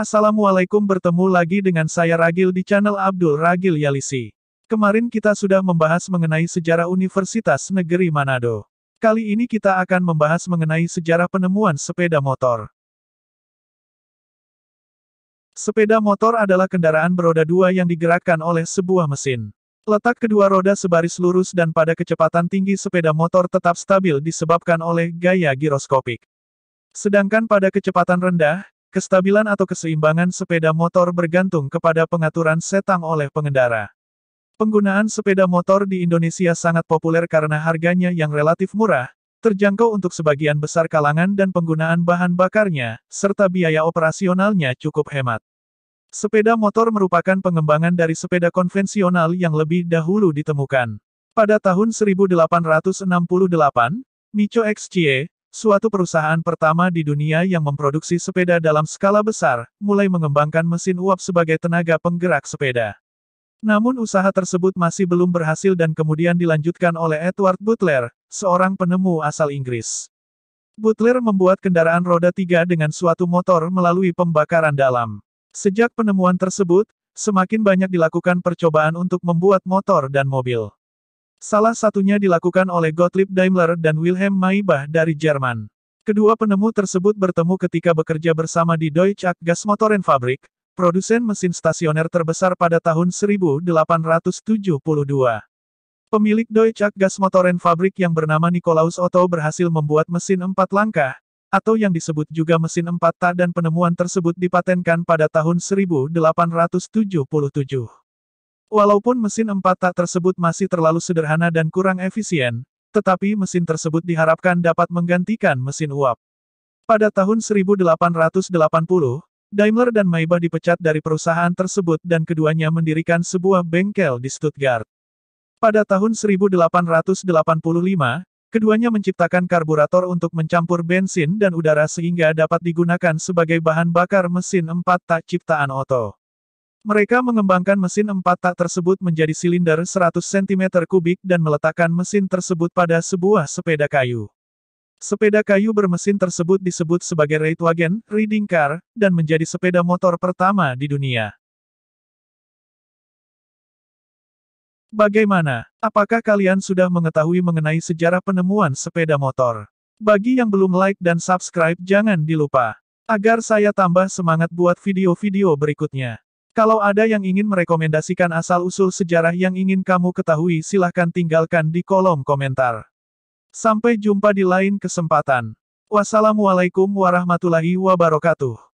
Assalamualaikum bertemu lagi dengan saya Ragil di channel Abdul Ragil Yalisi. Kemarin kita sudah membahas mengenai sejarah Universitas Negeri Manado. Kali ini kita akan membahas mengenai sejarah penemuan sepeda motor. Sepeda motor adalah kendaraan beroda dua yang digerakkan oleh sebuah mesin. Letak kedua roda sebaris lurus dan pada kecepatan tinggi sepeda motor tetap stabil disebabkan oleh gaya giroskopik. Sedangkan pada kecepatan rendah, Kestabilan atau keseimbangan sepeda motor bergantung kepada pengaturan setang oleh pengendara. Penggunaan sepeda motor di Indonesia sangat populer karena harganya yang relatif murah, terjangkau untuk sebagian besar kalangan dan penggunaan bahan bakarnya, serta biaya operasionalnya cukup hemat. Sepeda motor merupakan pengembangan dari sepeda konvensional yang lebih dahulu ditemukan. Pada tahun 1868, Micho XCE, suatu perusahaan pertama di dunia yang memproduksi sepeda dalam skala besar, mulai mengembangkan mesin uap sebagai tenaga penggerak sepeda. Namun usaha tersebut masih belum berhasil dan kemudian dilanjutkan oleh Edward Butler, seorang penemu asal Inggris. Butler membuat kendaraan roda tiga dengan suatu motor melalui pembakaran dalam. Sejak penemuan tersebut, semakin banyak dilakukan percobaan untuk membuat motor dan mobil. Salah satunya dilakukan oleh Gottlieb Daimler dan Wilhelm Maybach dari Jerman. Kedua penemu tersebut bertemu ketika bekerja bersama di Deutsche Gasmotorenfabrik, produsen mesin stasioner terbesar pada tahun 1872. Pemilik Deutsche Gasmotorenfabrik yang bernama Nikolaus Otto berhasil membuat mesin empat langkah, atau yang disebut juga mesin empat tak dan penemuan tersebut dipatenkan pada tahun 1877. Walaupun mesin empat tak tersebut masih terlalu sederhana dan kurang efisien, tetapi mesin tersebut diharapkan dapat menggantikan mesin uap. Pada tahun 1880, Daimler dan Maybach dipecat dari perusahaan tersebut dan keduanya mendirikan sebuah bengkel di Stuttgart. Pada tahun 1885, keduanya menciptakan karburator untuk mencampur bensin dan udara sehingga dapat digunakan sebagai bahan bakar mesin empat tak ciptaan Otto. Mereka mengembangkan mesin empat tak tersebut menjadi silinder 100 cm kubik dan meletakkan mesin tersebut pada sebuah sepeda kayu. Sepeda kayu bermesin tersebut disebut sebagai Reitwagen, Reading Car, dan menjadi sepeda motor pertama di dunia. Bagaimana? Apakah kalian sudah mengetahui mengenai sejarah penemuan sepeda motor? Bagi yang belum like dan subscribe jangan dilupa. Agar saya tambah semangat buat video-video berikutnya. Kalau ada yang ingin merekomendasikan asal-usul sejarah yang ingin kamu ketahui silahkan tinggalkan di kolom komentar. Sampai jumpa di lain kesempatan. Wassalamualaikum warahmatullahi wabarakatuh.